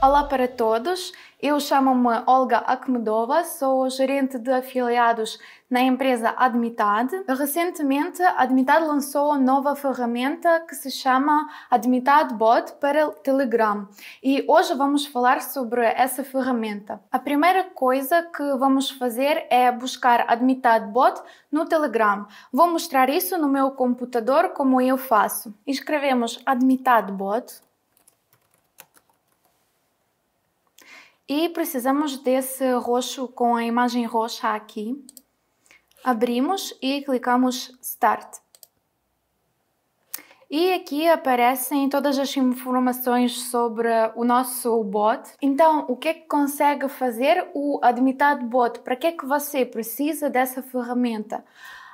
Olá para todos, eu chamo-me Olga Akmedova. sou gerente de afiliados na empresa Admitad. Recentemente, Admitad lançou uma nova ferramenta que se chama Admitad Bot para Telegram e hoje vamos falar sobre essa ferramenta. A primeira coisa que vamos fazer é buscar Admitad Bot no Telegram. Vou mostrar isso no meu computador como eu faço. Escrevemos Admitad Bot E precisamos desse roxo com a imagem roxa aqui. Abrimos e clicamos Start. E aqui aparecem todas as informações sobre o nosso bot. Então, o que é que consegue fazer o Admitado Bot? Para que é que você precisa dessa ferramenta?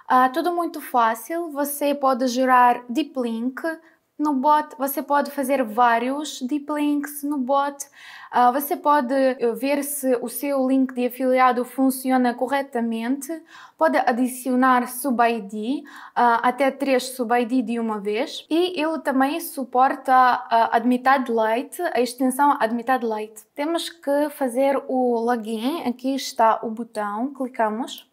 Ah, tudo muito fácil, você pode gerar deep link, no bot, você pode fazer vários deep links no bot, uh, você pode eh, ver se o seu link de afiliado funciona corretamente, pode adicionar sub-ID, uh, ah, até três sub-ID de uma vez, e ele também suporta uh, Admitted Lite, a extensão Admitted Lite. Temos que fazer o login, aqui está o botão, clicamos.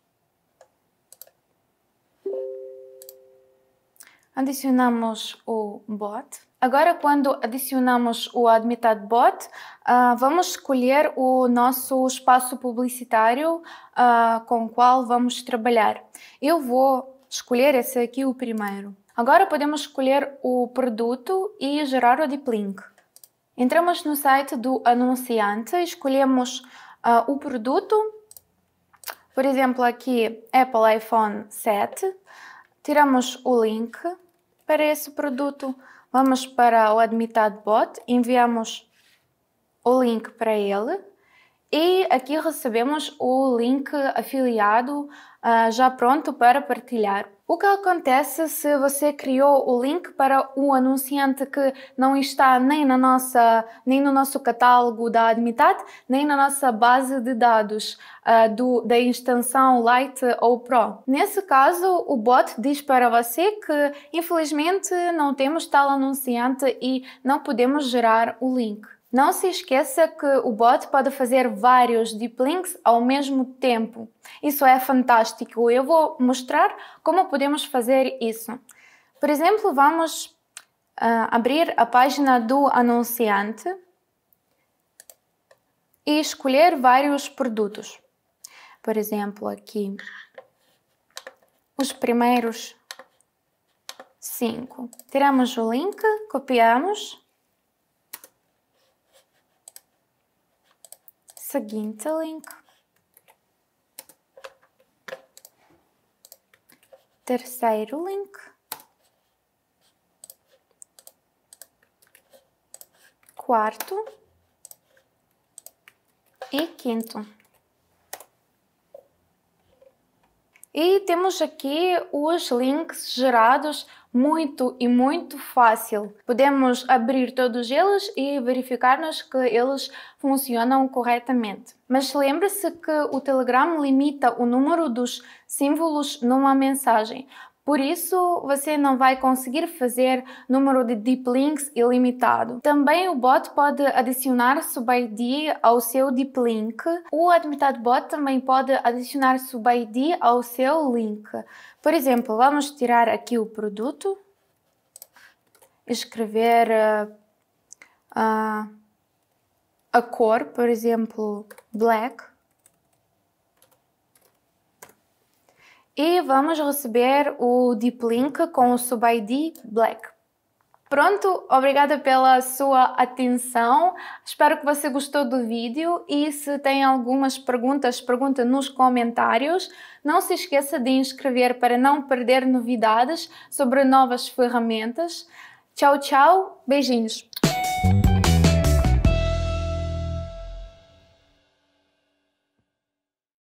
adicionamos o bot. Agora, quando adicionamos o admitad Bot, uh, vamos escolher o nosso espaço publicitário uh, com o qual vamos trabalhar. Eu vou escolher esse aqui, o primeiro. Agora podemos escolher o produto e gerar o deep link. Entramos no site do anunciante, escolhemos uh, o produto, por exemplo, aqui Apple iPhone 7, tiramos o link para esse produto, vamos para o bot enviamos o link para ele e aqui recebemos o link afiliado uh, já pronto para partilhar. O que acontece se você criou o link para um anunciante que não está nem, na nossa, nem no nosso catálogo da Admitat, nem na nossa base de dados uh, do, da extensão Lite ou Pro? Nesse caso, o bot diz para você que infelizmente não temos tal anunciante e não podemos gerar o link. Não se esqueça que o bot pode fazer vários deep links ao mesmo tempo. Isso é fantástico. Eu vou mostrar como podemos fazer isso. Por exemplo, vamos uh, abrir a página do anunciante e escolher vários produtos. Por exemplo, aqui os primeiros cinco. Tiramos o link, copiamos seguinte link. Terceiro link. Quarto e quinto. E temos aqui os links gerados muito e muito fácil. Podemos abrir todos eles e verificar-nos que eles funcionam corretamente. Mas lembre-se que o Telegram limita o número dos símbolos numa mensagem. Por isso, você não vai conseguir fazer número de deep links ilimitado. Também o bot pode adicionar sub-ID ao seu deep link. O admitado bot também pode adicionar sub-ID ao seu link. Por exemplo, vamos tirar aqui o produto, escrever uh, uh, a cor, por exemplo, black. e vamos receber o Deep Link com o sub-ID Black. Pronto, obrigada pela sua atenção. Espero que você gostou do vídeo e se tem algumas perguntas, pergunta nos comentários. Não se esqueça de inscrever para não perder novidades sobre novas ferramentas. Tchau, tchau. Beijinhos.